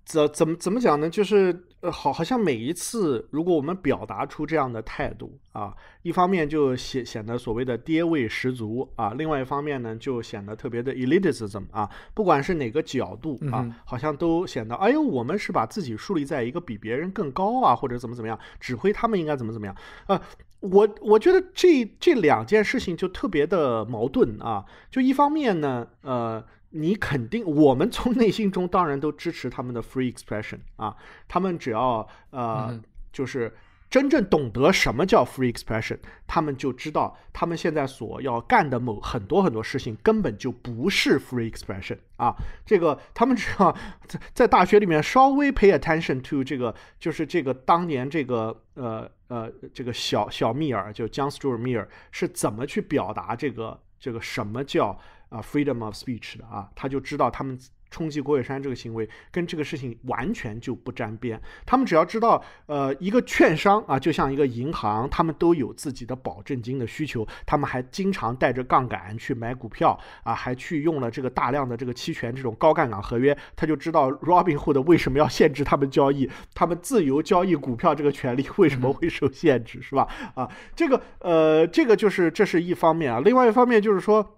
怎怎么怎么讲呢？就是。呃，好，好像每一次如果我们表达出这样的态度啊，一方面就显显得所谓的爹味十足啊，另外一方面呢，就显得特别的 elitism 啊，不管是哪个角度啊，好像都显得，哎呦，我们是把自己树立在一个比别人更高啊，或者怎么怎么样，指挥他们应该怎么怎么样。呃，我我觉得这这两件事情就特别的矛盾啊，就一方面呢，呃。你肯定，我们从内心中当然都支持他们的 free expression 啊。他们只要呃，就是真正懂得什么叫 free expression，他们就知道他们现在所要干的某很多很多事情根本就不是 free expression 啊。这个他们只要在在大学里面稍微 pay attention to 这个，就是这个当年这个呃呃这个小小密尔就 John Stuart Mill 是怎么去表达这个这个什么叫。啊，freedom of speech 的啊，他就知道他们冲击国税山这个行为跟这个事情完全就不沾边。他们只要知道，呃，一个券商啊，就像一个银行，他们都有自己的保证金的需求，他们还经常带着杠杆去买股票啊，还去用了这个大量的这个期权这种高杠杆合约，他就知道 Robinhood 为什么要限制他们交易，他们自由交易股票这个权利为什么会受限制，是吧？啊，这个呃，这个就是这是一方面啊，另外一方面就是说。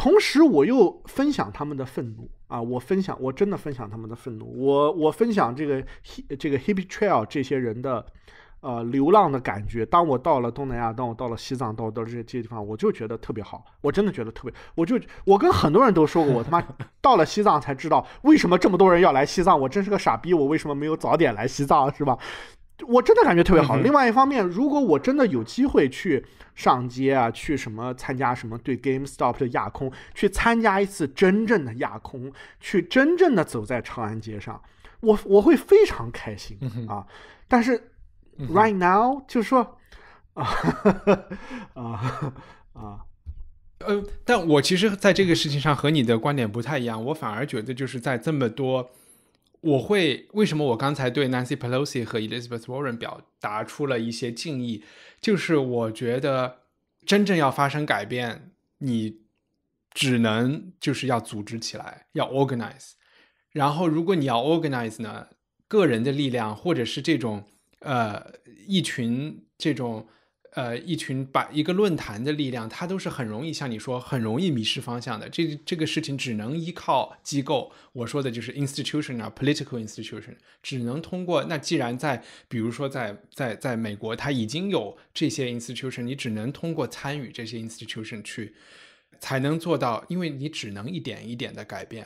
同时，我又分享他们的愤怒啊！我分享，我真的分享他们的愤怒。我我分享这个这个 hippie trail 这些人的，呃，流浪的感觉。当我到了东南亚，当我到了西藏，到到这些这些地方，我就觉得特别好。我真的觉得特别，我就我跟很多人都说过，我他妈 *laughs* 到了西藏才知道为什么这么多人要来西藏。我真是个傻逼，我为什么没有早点来西藏，是吧？我真的感觉特别好。另外一方面，如果我真的有机会去上街啊，去什么参加什么对 GameStop 的亚空，去参加一次真正的亚空，去真正的走在长安街上，我我会非常开心啊。但是，right now 就是说 *laughs* 啊啊啊，呃，但我其实在这个事情上和你的观点不太一样，我反而觉得就是在这么多。我会为什么我刚才对 Nancy Pelosi 和 Elizabeth Warren 表达出了一些敬意，就是我觉得真正要发生改变，你只能就是要组织起来，要 organize。然后如果你要 organize 呢，个人的力量或者是这种呃一群这种。呃，一群把一个论坛的力量，它都是很容易像你说，很容易迷失方向的。这这个事情只能依靠机构。我说的就是 institution 啊，political institution，只能通过。那既然在，比如说在在在美国，它已经有这些 institution，你只能通过参与这些 institution 去，才能做到。因为你只能一点一点的改变，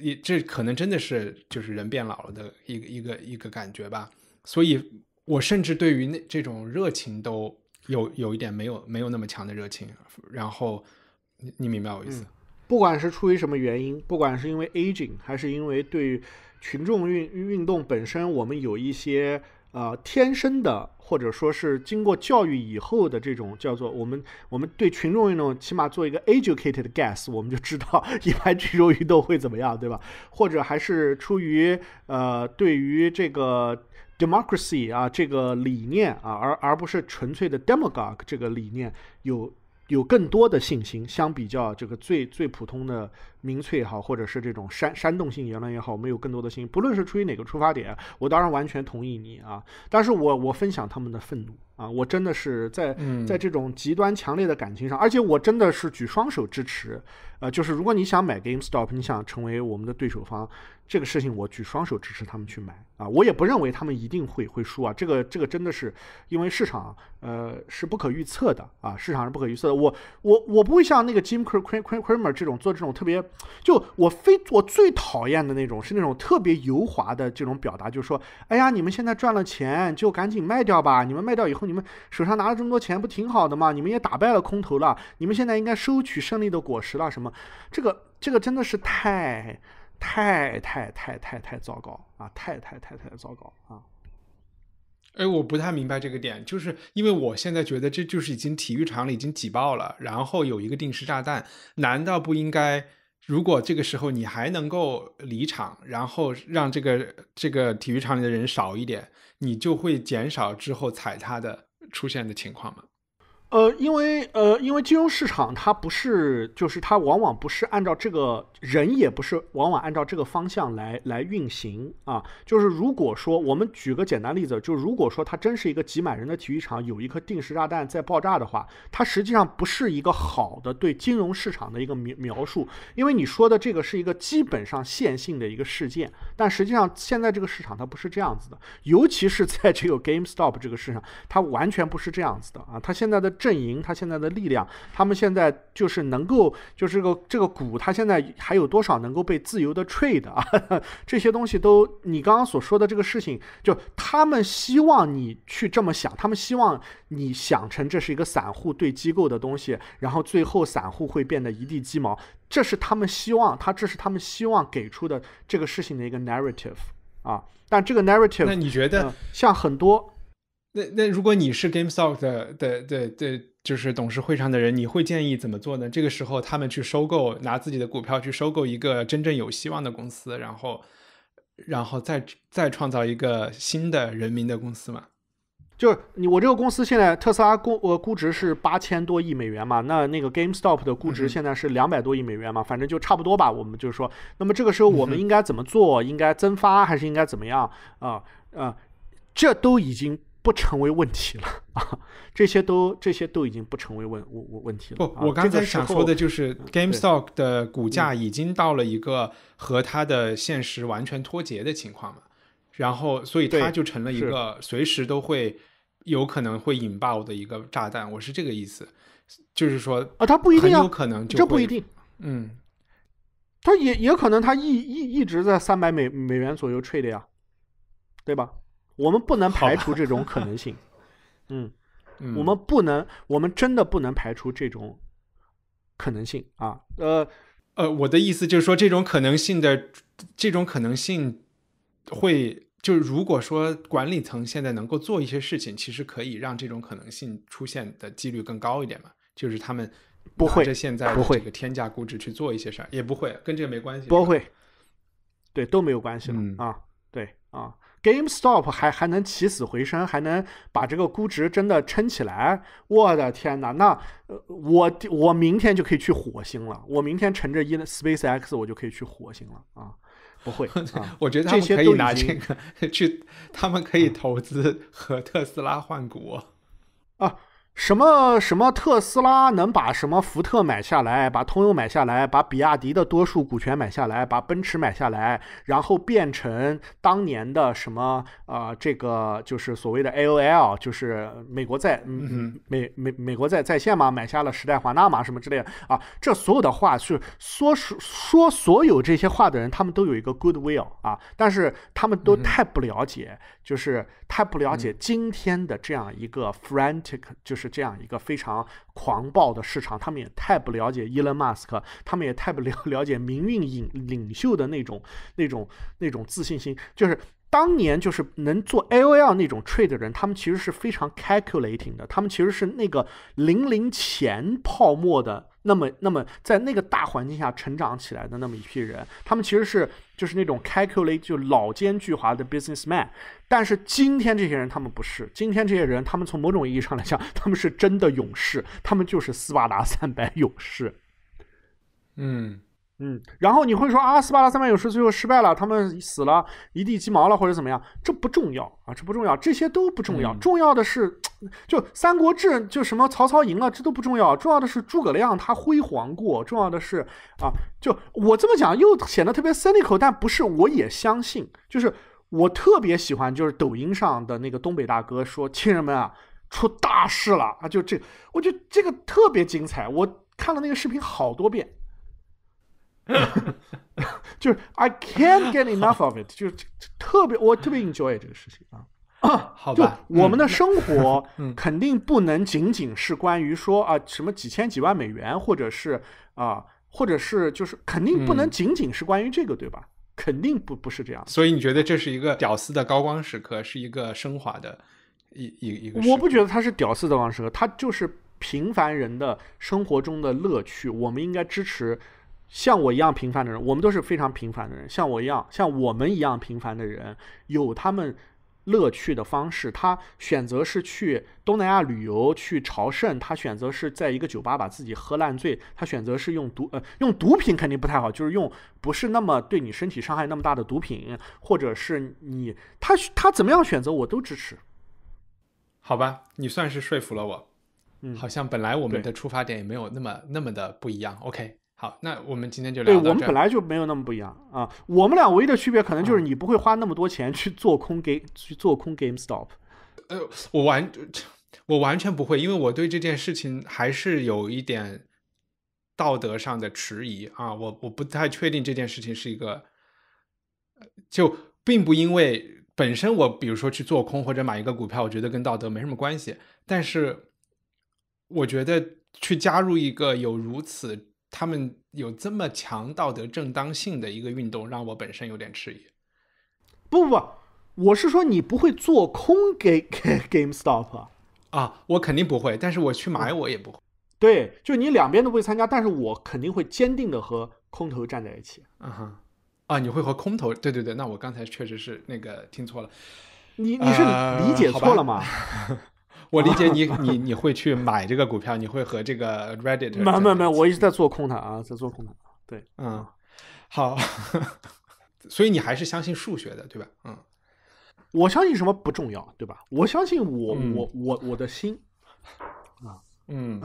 也这可能真的是就是人变老了的一个一个一个感觉吧。所以。我甚至对于那这种热情都有有一点没有没有那么强的热情，然后你你明白我意思？不管是出于什么原因，不管是因为 aging 还是因为对群众运运动本身，我们有一些呃天生的，或者说是经过教育以后的这种叫做我们我们对群众运动起码做一个 educated guess，我们就知道一般群众运动会怎么样，对吧？或者还是出于呃对于这个。democracy 啊，这个理念啊，而而不是纯粹的 demagogue 这个理念，有有更多的信心，相比较这个最最普通的。民粹也好，或者是这种煽煽动性言论也好，我们有更多的信不论是出于哪个出发点，我当然完全同意你啊。但是我我分享他们的愤怒啊，我真的是在在这种极端强烈的感情上，而且我真的是举双手支持。呃，就是如果你想买 GameStop，你想成为我们的对手方，这个事情我举双手支持他们去买啊。我也不认为他们一定会会输啊。这个这个真的是因为市场呃是不可预测的啊，市场是不可预测的。我我我不会像那个 Jim Cramer 这种做这种特别。就我非我最讨厌的那种，是那种特别油滑的这种表达，就是说，哎呀，你们现在赚了钱就赶紧卖掉吧，你们卖掉以后，你们手上拿了这么多钱不挺好的吗？你们也打败了空头了，你们现在应该收取胜利的果实了，什么？这个这个真的是太太太太太太糟糕啊，太太太太糟糕啊！哎，我不太明白这个点，就是因为我现在觉得这就是已经体育场里已经挤爆了，然后有一个定时炸弹，难道不应该？如果这个时候你还能够离场，然后让这个这个体育场里的人少一点，你就会减少之后踩踏的出现的情况吗？呃，因为呃，因为金融市场它不是，就是它往往不是按照这个人也不是，往往按照这个方向来来运行啊。就是如果说我们举个简单例子，就如果说它真是一个挤满人的体育场，有一颗定时炸弹在爆炸的话，它实际上不是一个好的对金融市场的一个描描述，因为你说的这个是一个基本上线性的一个事件，但实际上现在这个市场它不是这样子的，尤其是在这个 GameStop 这个市场，它完全不是这样子的啊，它现在的。阵营他现在的力量，他们现在就是能够，就是个这个股，它现在还有多少能够被自由的 trade 啊？*laughs* 这些东西都你刚刚所说的这个事情，就他们希望你去这么想，他们希望你想成这是一个散户对机构的东西，然后最后散户会变得一地鸡毛，这是他们希望他，这是他们希望给出的这个事情的一个 narrative 啊。但这个 narrative，那你觉得像很多？那那如果你是 GameStop 的的的的，就是董事会上的人，你会建议怎么做呢？这个时候他们去收购，拿自己的股票去收购一个真正有希望的公司，然后，然后再再创造一个新的人民的公司嘛？就是你我这个公司现在特斯拉估呃估值是八千多亿美元嘛？那那个 GameStop 的估值现在是两百多亿美元嘛？反正就差不多吧。我们就是说，那么这个时候我们应该怎么做？应该增发还是应该怎么样啊啊？这都已经。不成为问题了 *laughs* 啊！这些都这些都已经不成为问问问题了。不，我刚才想说的就是，GameStop 的股价已经到了一个和它的现实完全脱节的情况了，然后所以它就成了一个随时都会有可能会引爆的一个炸弹。我是这个意思，就是说啊，它不一定有可能，这不一定，嗯，它也也可能它一一一直在三百美美元左右 trade 呀，对吧？我们不能排除这种可能性，*laughs* 嗯，我们不能，我们真的不能排除这种可能性啊。呃，呃，我的意思就是说，这种可能性的，这种可能性会，就是如果说管理层现在能够做一些事情，其实可以让这种可能性出现的几率更高一点嘛。就是他们不会现在不会这个天价估值去做一些事儿，也不会跟这个没关系，不会，对，都没有关系了啊，对啊。GameStop 还还能起死回生，还能把这个估值真的撑起来？我的天哪！那我我明天就可以去火星了。我明天乘着一 SpaceX，我就可以去火星了啊！不会，*laughs* 我觉得这些都这个 *laughs* 去，他们可以投资和特斯拉换股 *laughs* 啊。什么什么特斯拉能把什么福特买下来，把通用买下来，把比亚迪的多数股权买下来，把奔驰买下来，然后变成当年的什么啊？这个就是所谓的 AOL，就是美国在嗯、美美美国在在线嘛？买下了时代华纳嘛？什么之类的啊？这所有的话去说说，说所有这些话的人，他们都有一个 good will 啊，但是他们都太不了解，就是太不了解今天的这样一个 frantic，就是。是这样一个非常狂暴的市场，他们也太不了解 Elon Musk，他们也太不了 *laughs* 了解民运领领袖的那种那种那种自信心。就是当年就是能做 AOL 那种 trade 的人，他们其实是非常 calculating 的，他们其实是那个零零前泡沫的那么那么在那个大环境下成长起来的那么一批人，他们其实是就是那种 c a l c u l a t e 就老奸巨猾的 businessman。但是今天这些人他们不是，今天这些人他们从某种意义上来讲，*laughs* 他们是真的勇士，他们就是斯巴达三百勇士。嗯嗯，然后你会说啊，斯巴达三百勇士最后失败了，他们死了一地鸡毛了或者怎么样？这不重要啊，这不重要，这些都不重要。重要的是，*tsk* 就《三国志》就什么曹操赢了，这都不重要。重要的是诸葛亮他辉煌过，重要的是啊，就我这么讲又显得特别 cynical，但不是，我也相信，就是。我特别喜欢，就是抖音上的那个东北大哥说：“亲人们啊，出大事了啊！”就这，我觉得这个特别精彩。我看了那个视频好多遍，*laughs* 就是 I can't get enough of it，就是特别我特别 enjoy 这个事情啊。好吧，我们的生活肯定不能仅仅是关于说啊什么几千几万美元，或者是啊，或者是就是肯定不能仅仅是关于这个，对吧？肯定不不是这样，所以你觉得这是一个屌丝的高光时刻，是一个升华的一一一个？我不觉得他是屌丝的高光时刻，他就是平凡人的生活中的乐趣。我们应该支持像我一样平凡的人，我们都是非常平凡的人，像我一样，像我们一样平凡的人，有他们。乐趣的方式，他选择是去东南亚旅游、去朝圣；他选择是在一个酒吧把自己喝烂醉；他选择是用毒呃用毒品肯定不太好，就是用不是那么对你身体伤害那么大的毒品，或者是你他他怎么样选择我都支持，好吧，你算是说服了我，嗯，好像本来我们的出发点也没有那么那么的不一样，OK。好，那我们今天就对我们本来就没有那么不一样啊。我们俩唯一的区别可能就是你不会花那么多钱去做空 Game 去做空 GameStop。呃，我完，我完全不会，因为我对这件事情还是有一点道德上的迟疑啊。我我不太确定这件事情是一个，就并不因为本身我比如说去做空或者买一个股票，我觉得跟道德没什么关系。但是我觉得去加入一个有如此。他们有这么强道德正当性的一个运动，让我本身有点迟疑。不不不，我是说你不会做空给给 GameStop 啊？啊，我肯定不会，但是我去买我也不会。对，就你两边都不会参加，但是我肯定会坚定的和空头站在一起。啊哈，啊，你会和空头？对对对，那我刚才确实是那个听错了。你你是理解错了吗？*laughs* 我理解你，你你会去买这个股票，你会和这个 Reddit…… 没有没有没有，我一直在做空它啊，在做空它。对，嗯，好，*laughs* 所以你还是相信数学的，对吧？嗯，我相信什么不重要，对吧？我相信我我我我的心。啊，嗯，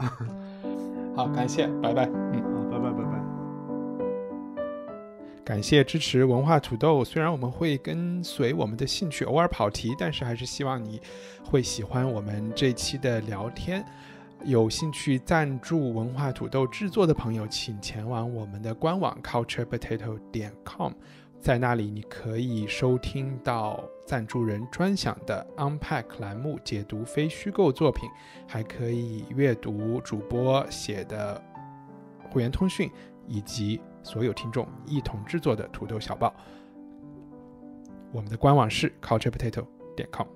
*laughs* 好，感谢，拜拜，嗯。感谢支持文化土豆。虽然我们会跟随我们的兴趣偶尔跑题，但是还是希望你会喜欢我们这期的聊天。有兴趣赞助文化土豆制作的朋友，请前往我们的官网 culturepotato.com，在那里你可以收听到赞助人专享的 Unpack 栏目解读非虚构作品，还可以阅读主播写的会员通讯以及。所有听众一同制作的土豆小报。我们的官网是 culturepotato.com。